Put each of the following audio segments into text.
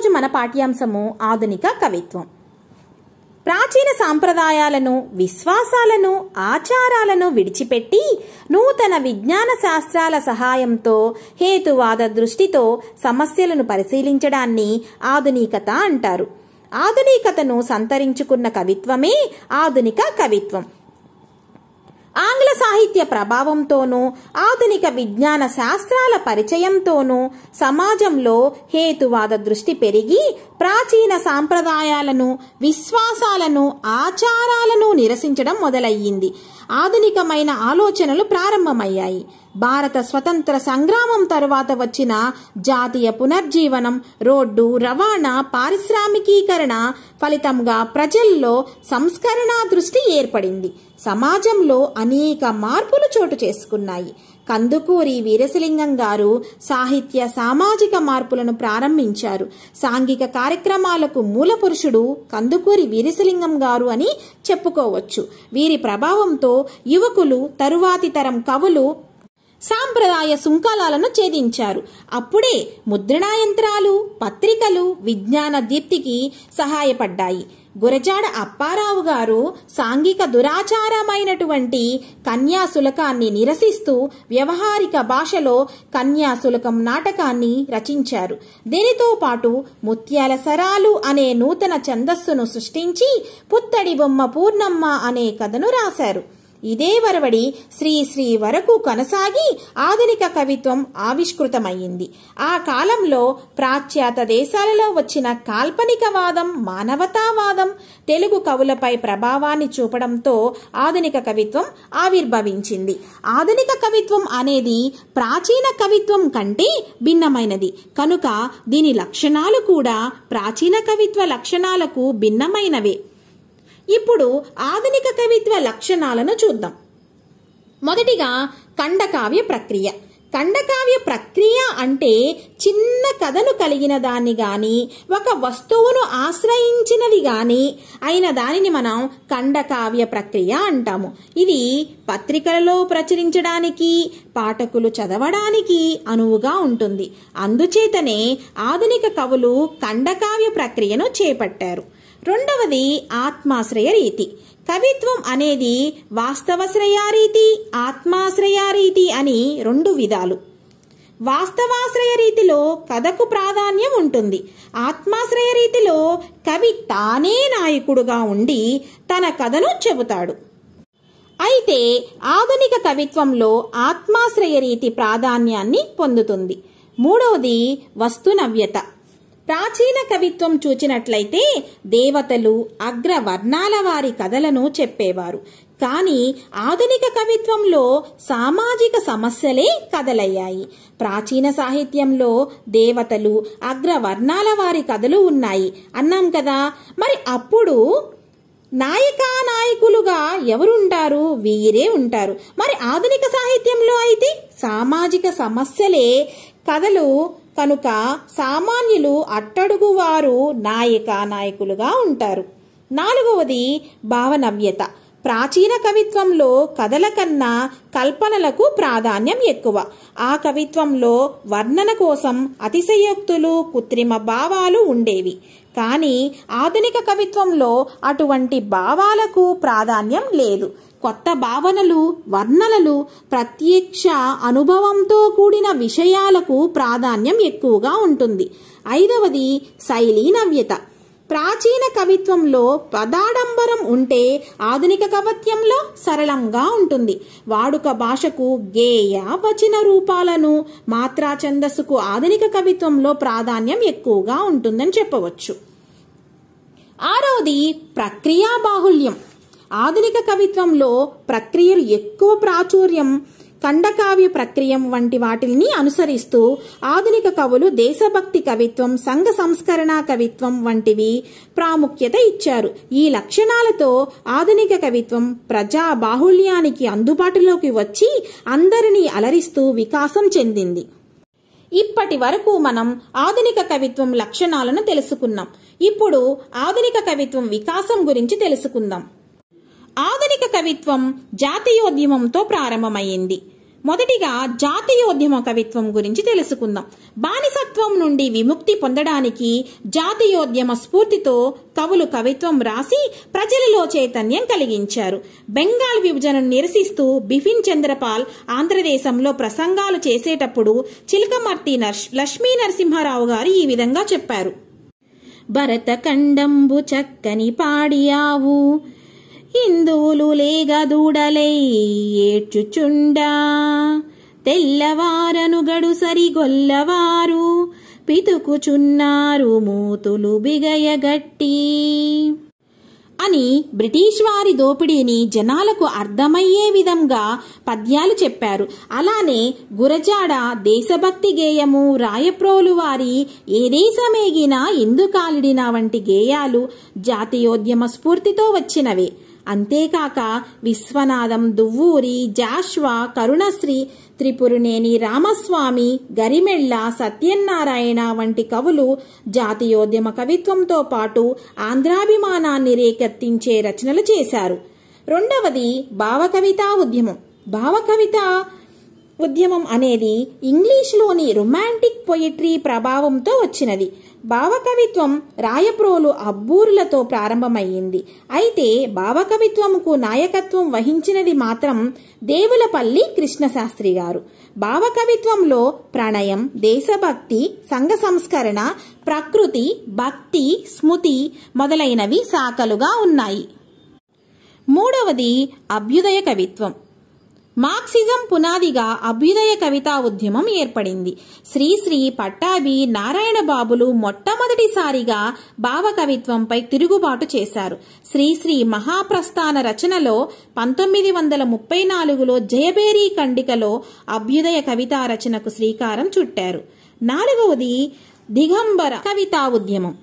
ఈరోజు మన పాఠ్యాంశము ఆధునిక కవిత్వం ప్రాచీన సాంప్రదాయాలను విశ్వాసాలను ఆచారాలను విడిచిపెట్టి నూతన విజ్ఞాన శాస్త్రాల సహాయంతో హేతువాద దృష్టితో సమస్యలను పరిశీలించడాన్ని ఆధునికత అంటారు ఆధునికతను సంతరించుకున్న కవిత్వమే ఆధునిక కవిత్వం ఆంగ్ల సాహిత్య ప్రభావంతోనూ ఆధునిక విజ్ఞాన శాస్త్రాల పరిచయంతోనూ సమాజంలో హేతువాద దృష్టి పెరిగి ప్రాచీన సాంప్రదాయాలను విశ్వాసాలను ఆచారాలను నిరసించడం మొదలయ్యింది ఆధునికమైన ఆలోచనలు ప్రారంభమయ్యాయి భారత స్వతంత్ర సంగ్రామం తరువాత వచ్చిన జాతీయ పునర్జీవనం రోడ్డు రవాణా పారిశ్రామికీకరణ ఫలితంగా ప్రజల్లో సంస్కరణ దృష్టి ఏర్పడింది సమాజంలో అనేక మార్పులు చోటు చేసుకున్నాయి కందుకూరి వీరసలింగం గారు సాహిత్య సామాజిక మార్పులను ప్రారంభించారు సాంఘిక కార్యక్రమాలకు మూల పురుషుడు కందుకూరి వీరసలింగం గారు అని చెప్పుకోవచ్చు వీరి ప్రభావంతో యువకులు తరువాతి తరం కవులు సాంప్రదాయ సుంకాలను ఛేదించారు అప్పుడే ముద్రణా యంత్రాలు పత్రికలు విజ్ఞాన దీప్తికి సహాయపడ్డాయి గురజాడ అప్పారావు గారు సాంఘిక దురాచారమైనటువంటి కన్యాశులకాన్ని నిరసిస్తూ వ్యవహారిక భాషలో కన్యాశులకం నాటకాన్ని రచించారు దీనితో పాటు ముత్యాల సరాలు అనే నూతన ఛందస్సును సృష్టించి పుత్తడి బొమ్మ పూర్ణమ్మ అనే కథను రాశారు ఇదే వరవడి శ్రీ శ్రీ వరకు కొనసాగి ఆధునిక కవిత్వం ఆవిష్కృతమయ్యింది ఆ కాలంలో ప్రాచ్యాత దేశాలలో వచ్చిన కాల్పనికవాదం మానవతావాదం తెలుగు కవులపై ప్రభావాన్ని చూపడంతో ఆధునిక కవిత్వం ఆవిర్భవించింది ఆధునిక కవిత్వం అనేది ప్రాచీన కవిత్వం కంటే భిన్నమైనది కనుక దీని లక్షణాలు కూడా ప్రాచీన కవిత్వ లక్షణాలకు భిన్నమైనవే ఇప్పుడు ఆధునిక కవిత్వ లక్షణాలను చూద్దాం మొదటిగా ఖండకావ్య ప్రక్రియ ఖండకావ్య ప్రక్రియ అంటే చిన్న కథను కలిగిన దాన్ని గాని ఒక వస్తువును ఆశ్రయించినవి గాని అయిన దానిని మనం ఖండకావ్య ప్రక్రియ అంటాము ఇది పత్రికలలో ప్రచురించడానికి పాఠకులు చదవడానికి అనువుగా ఉంటుంది అందుచేతనే ఆధునిక కవులు ఖండకావ్య ప్రక్రియను చేపట్టారు రెండవది ఆత్మాశ్రయ రీతి కవిత్వం అనేది వాస్తవశ్రయారీతి ఆత్మాశ్రయారీతి అని రెండు విధాలు వాస్తవాశ్రయ రీతిలో కథకు ప్రాధాన్యం ఉంటుంది ఆత్మాశ్రయ రీతిలో కవి తానే నాయకుడుగా ఉండి తన కథను చెబుతాడు అయితే ఆధునిక కవిత్వంలో ఆత్మాశ్రయ రీతి ప్రాధాన్యాన్ని పొందుతుంది మూడవది వస్తునవ్యత ప్రాచీన కవిత్వం చూచినట్లయితే దేవతలు అగ్రవర్ణాల వారి కథలను చెప్పేవారు కానీ ఆధునిక కవిత్వంలో సామాజిక సమస్యలే కథలయ్యాయి ప్రాచీన సాహిత్యంలో దేవతలు అగ్రవర్ణాల వారి కథలు ఉన్నాయి అన్నాం కదా మరి అప్పుడు నాయకా నాయకులుగా ఎవరుంటారు వీరే ఉంటారు మరి ఆధునిక సాహిత్యంలో అయితే సామాజిక సమస్యలే కథలు కనుక సామాన్యులు అట్టడుగు వారు నాయక నాయకులుగా ఉంటారు నాలుగవది భావనవ్యత ప్రాచీన కవిత్వంలో కథల కన్నా కల్పనలకు ప్రాధాన్యం ఎక్కువ ఆ కవిత్వంలో వర్ణన కోసం అతిశయోక్తులు కృత్రిమ భావాలు ఉండేవి కానీ ఆధునిక కవిత్వంలో అటువంటి భావాలకు ప్రాధాన్యం లేదు కొత్త భావనలు వర్ణనలు ప్రత్యక్ష అనుభవంతో కూడిన విషయాలకు ప్రాధాన్యం ఎక్కువగా ఉంటుంది ఐదవది శైలీ నవ్యత ప్రాచీన కవిత్వంలో పదాడంబరం ఉంటే ఆధునిక కవిత్వంలో సరళంగా ఉంటుంది వాడుక భాషకు గేయ వచన రూపాలను మాత్రా ఛందస్సుకు ఆధునిక కవిత్వంలో ప్రాధాన్యం ఎక్కువగా ఉంటుందని చెప్పవచ్చు ఆరోది ప్రక్రియా బాహుళ్యం ఆధునిక కవిత్వంలో ప్రక్రియలు ఎక్కువ ప్రాచుర్యం ఖండకావ్య ప్రక్రియం వంటి వాటిని అనుసరిస్తూ ఆధునిక కవులు దేశభక్తి కవిత్వం సంఘ సంస్కరణ కవిత్వం వంటివి ప్రాముఖ్యత ఇచ్చారు ఈ లక్షణాలతో ఆధునిక కవిత్వం ప్రజా బాహుళ్యానికి అందుబాటులోకి వచ్చి అందరినీ అలరిస్తూ వికాసం చెందింది ఇప్పటి వరకు మనం ఆధునిక కవిత్వం లక్షణాలను తెలుసుకున్నాం ఇప్పుడు ఆధునిక కవిత్వం వికాసం గురించి తెలుసుకుందాం ఆధునిక కవిత్వం జాతీయోద్యమంతో ప్రారంభమైంది మొదటిగా జాతీయోద్యమ కవిత్వం గురించి తెలుసుకుందాం బానిసత్వం నుండి విముక్తి పొందడానికి జాతీయోద్యమ స్ఫూర్తితో కవులు కవిత్వం రాసి ప్రజలలో చైతన్యం కలిగించారు బెంగాల్ విభజనను నిరసిస్తూ బిపిన్ చంద్రపాల్ ఆంధ్రదేశంలో ప్రసంగాలు చేసేటప్పుడు చిలకమర్తి లక్ష్మీ నరసింహారావు గారు ఈ విధంగా చెప్పారు భరతఖండంబు చక్కని పాడియావు హిందువులు లేగ దూడలై ఏడ్చుచుండా తెల్లవారను గడుసరి గొల్లవారు పితుకుచున్నారు మూతులు బిగయగట్టి అని బ్రిటిష్ వారి దోపిడీని జనాలకు అర్థమయ్యే విధంగా పద్యాలు చెప్పారు అలానే గురజాడ దేశభక్తి గేయము రాయప్రోలు వారి ఏ దేశమేగినా వంటి గేయాలు జాతీయోద్యమ స్ఫూర్తితో వచ్చినవే అంతేకాక విశ్వనాథం దువ్వూరి జాష్వా కరుణశ్రీ త్రిపురునేని రామస్వామి గరిమెళ్ళ సత్యనారాయణ వంటి కవులు జాతీయోద్యమ కవిత్వంతో పాటు ఆంధ్రాభిమానాన్ని రేకెత్తించే రచనలు చేశారు రెండవది భావకవితా ఉద్యమం భావకవిత ఉద్యమం అనేది ఇంగ్లీష్లోని రొమాంటిక్ పొయిట్రీ ప్రభావంతో వచ్చినది భావకవిత్వం రాయప్రోలు అబ్బూరులతో ప్రారంభమయ్యింది అయితే భావకవిత్వముకు నాయకత్వం వహించినది మాత్రం దేవులపల్లి కృష్ణశాస్త్రి గారు భావకవిత్వంలో ప్రణయం దేశభక్తి సంఘ సంస్కరణ ప్రకృతి భక్తి స్మృతి మొదలైనవి శాఖలుగా ఉన్నాయి మూడవది అభ్యుదయ కవిత్వం మార్క్సిజం పునాదిగా అభ్యుదయ కవితా ఉద్యమం ఏర్పడింది శ్రీశ్రీ పట్టాభి నారాయణ బాబులు మొట్టమొదటిసారిగా భావ కవిత్వంపై తిరుగుబాటు చేశారు శ్రీశ్రీ మహాప్రస్థాన రచనలో పంతొమ్మిది వందల ముప్పై నాలుగులో జయబేరీ కండికలో అభ్యుదయ కవితా రచనకు శ్రీకారం చుట్టారు నాలుగవది దిగంబర కవితా ఉద్యమం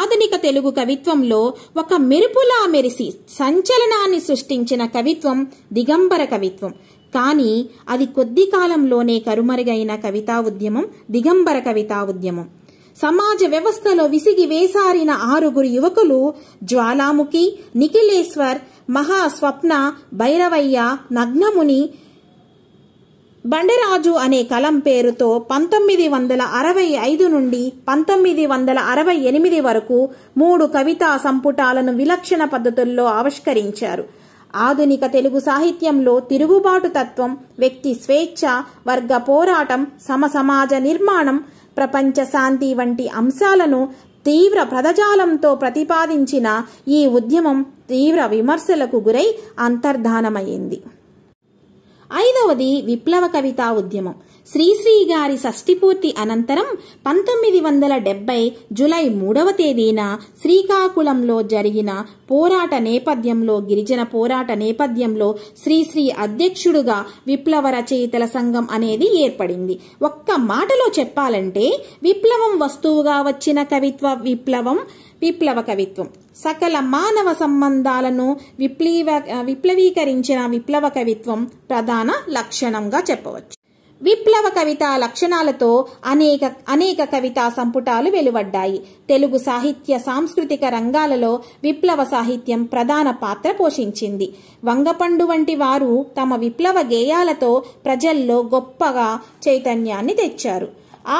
ఆధునిక తెలుగు కవిత్వంలో ఒక మెరుపులా మెరిసి సంచలనాన్ని సృష్టించిన కవిత్వం దిగంబర కవిత్వం కానీ అది కొద్ది కాలంలోనే కరుమరుగైన కవితా ఉద్యమం దిగంబర కవితా ఉద్యమం సమాజ వ్యవస్థలో విసిగి వేసారిన ఆరుగురు యువకులు జ్వాలాముఖి నిఖిలేశ్వర్ మహాస్వప్న భైరవయ్య నగ్నముని బండరాజు అనే కలం పేరుతో పంతొమ్మిది వందల అరవై ఐదు నుండి పంతొమ్మిది వందల అరవై ఎనిమిది వరకు మూడు కవితా సంపుటాలను విలక్షణ పద్ధతుల్లో ఆవిష్కరించారు ఆధునిక తెలుగు సాహిత్యంలో తిరుగుబాటు తత్వం వ్యక్తి స్వేచ్ఛ వర్గ పోరాటం సమసమాజ నిర్మాణం ప్రపంచ శాంతి వంటి అంశాలను తీవ్ర ప్రదజాలంతో ప్రతిపాదించిన ఈ ఉద్యమం తీవ్ర విమర్శలకు గురై అంతర్ధానమైంది ఐదవది విప్లవ కవితా ఉద్యమం శ్రీశ్రీ గారి షష్టిపూర్తి అనంతరం పంతొమ్మిది వందల డెబ్బై జులై మూడవ తేదీన శ్రీకాకుళంలో జరిగిన పోరాట నేపథ్యంలో గిరిజన పోరాట నేపథ్యంలో శ్రీశ్రీ అధ్యక్షుడుగా విప్లవ రచయితల సంఘం అనేది ఏర్పడింది ఒక్క మాటలో చెప్పాలంటే విప్లవం వస్తువుగా వచ్చిన కవిత్వ విప్లవం విప్లవ కవిత్వం సకల మానవ సంబంధాలను విప్లీవ విప్లవీకరించిన విప్లవ కవిత్వం ప్రధాన లక్షణంగా చెప్పవచ్చు విప్లవ కవితా లక్షణాలతో అనేక అనేక కవితా సంపుటాలు వెలువడ్డాయి తెలుగు సాహిత్య సాంస్కృతిక రంగాలలో విప్లవ సాహిత్యం ప్రధాన పాత్ర పోషించింది వంగపండు వంటి వారు తమ విప్లవ గేయాలతో ప్రజల్లో గొప్పగా చైతన్యాన్ని తెచ్చారు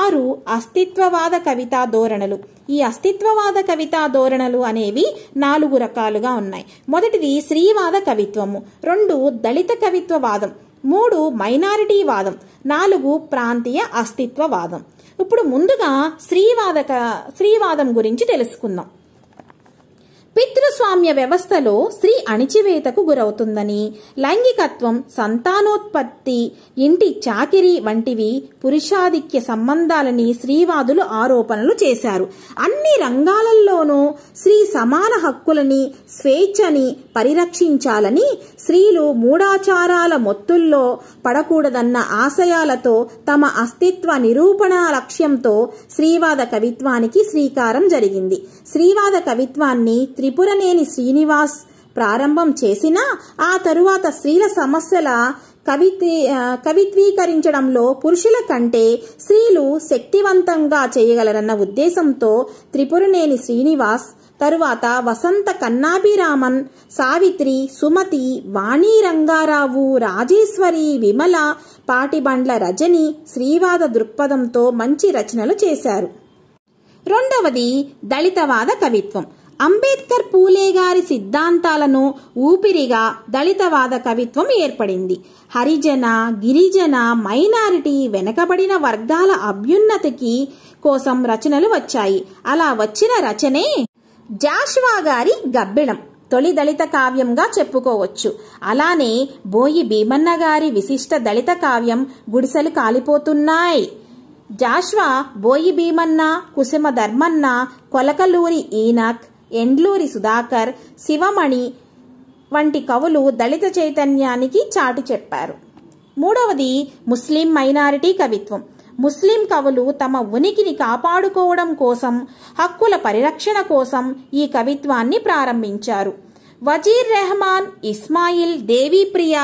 ఆరు అస్తిత్వవాద కవితా ధోరణులు ఈ అస్తిత్వవాద కవితా ధోరణులు అనేవి నాలుగు రకాలుగా ఉన్నాయి మొదటిది శ్రీవాద కవిత్వము రెండు దళిత కవిత్వవాదం మూడు మైనారిటీవాదం నాలుగు ప్రాంతీయ అస్తిత్వవాదం ఇప్పుడు ముందుగా స్త్రీవాదక స్త్రీవాదం గురించి తెలుసుకుందాం పితృస్వామ్య వ్యవస్థలో స్త్రీ అణిచివేతకు గురవుతుందని లైంగికత్వం సంతానోత్పత్తి ఇంటి చాకిరి వంటివి పురుషాధిక్య సంబంధాలని స్త్రీవాదులు ఆరోపణలు చేశారు అన్ని రంగాలలోనూ స్త్రీ సమాన హక్కులని స్వేచ్ఛని పరిరక్షించాలని స్త్రీలు మూఢాచారాల మొత్తుల్లో పడకూడదన్న ఆశయాలతో తమ అస్తిత్వ నిరూపణ లక్ష్యంతో స్త్రీవాద కవిత్వానికి శ్రీకారం జరిగింది స్త్రీవాద కవిత్వాన్ని త్రి త్రిపురనేని శ్రీనివాస్ ప్రారంభం చేసినా ఆ తరువాత స్త్రీల సమస్యల కవిత్వీ కవిత్వీకరించడంలో పురుషుల కంటే స్త్రీలు శక్తివంతంగా చేయగలరన్న ఉద్దేశంతో త్రిపురనేని శ్రీనివాస్ తరువాత వసంత కన్నాభిరామన్ సావిత్రి సుమతి వాణి రంగారావు రాజేశ్వరి విమల పాటిబండ్ల రజని శ్రీవాద దృక్పథంతో మంచి రచనలు చేశారు రెండవది దళితవాద కవిత్వం అంబేద్కర్ పూలే గారి సిద్ధాంతాలను ఊపిరిగా దళితవాద కవిత్వం ఏర్పడింది హరిజన గిరిజన మైనారిటీ వెనకబడిన వర్గాల అభ్యున్నతికి కోసం రచనలు వచ్చాయి అలా వచ్చిన రచనే జాష్వా గారి గబ్బిళం తొలి దళిత కావ్యంగా చెప్పుకోవచ్చు అలానే బోయి భీమన్న గారి విశిష్ట దళిత కావ్యం గుడిసెలు కాలిపోతున్నాయి జాష్వా బోయి భీమన్న కుసుమ ధర్మన్న కొలకలూరి ఈనాక్ ఎండ్లూరి సుధాకర్ శివమణి వంటి కవులు దళిత చైతన్యానికి చాటి చెప్పారు మూడవది ముస్లిం మైనారిటీ కవిత్వం ముస్లిం కవులు తమ ఉనికిని కాపాడుకోవడం కోసం హక్కుల పరిరక్షణ కోసం ఈ కవిత్వాన్ని ప్రారంభించారు వజీర్ రెహమాన్ ఇస్మాయిల్ దేవీప్రియ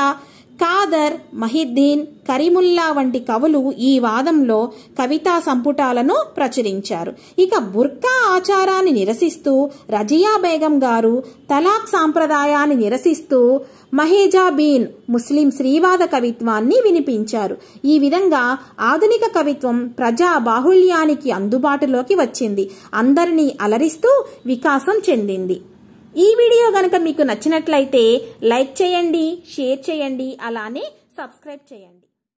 ఖాదర్ మహిద్దీన్ కరీముల్లా వంటి కవులు ఈ వాదంలో కవితా సంపుటాలను ప్రచురించారు ఇక బుర్కా ఆచారాన్ని నిరసిస్తూ రజియా బేగం గారు తలాక్ సాంప్రదాయాన్ని నిరసిస్తూ మహేజా బీన్ ముస్లిం శ్రీవాద కవిత్వాన్ని వినిపించారు ఈ విధంగా ఆధునిక కవిత్వం ప్రజా బాహుళ్యానికి అందుబాటులోకి వచ్చింది అందరినీ అలరిస్తూ వికాసం చెందింది ఈ వీడియో గనక మీకు నచ్చినట్లయితే లైక్ చేయండి షేర్ చేయండి అలానే సబ్స్క్రైబ్ చేయండి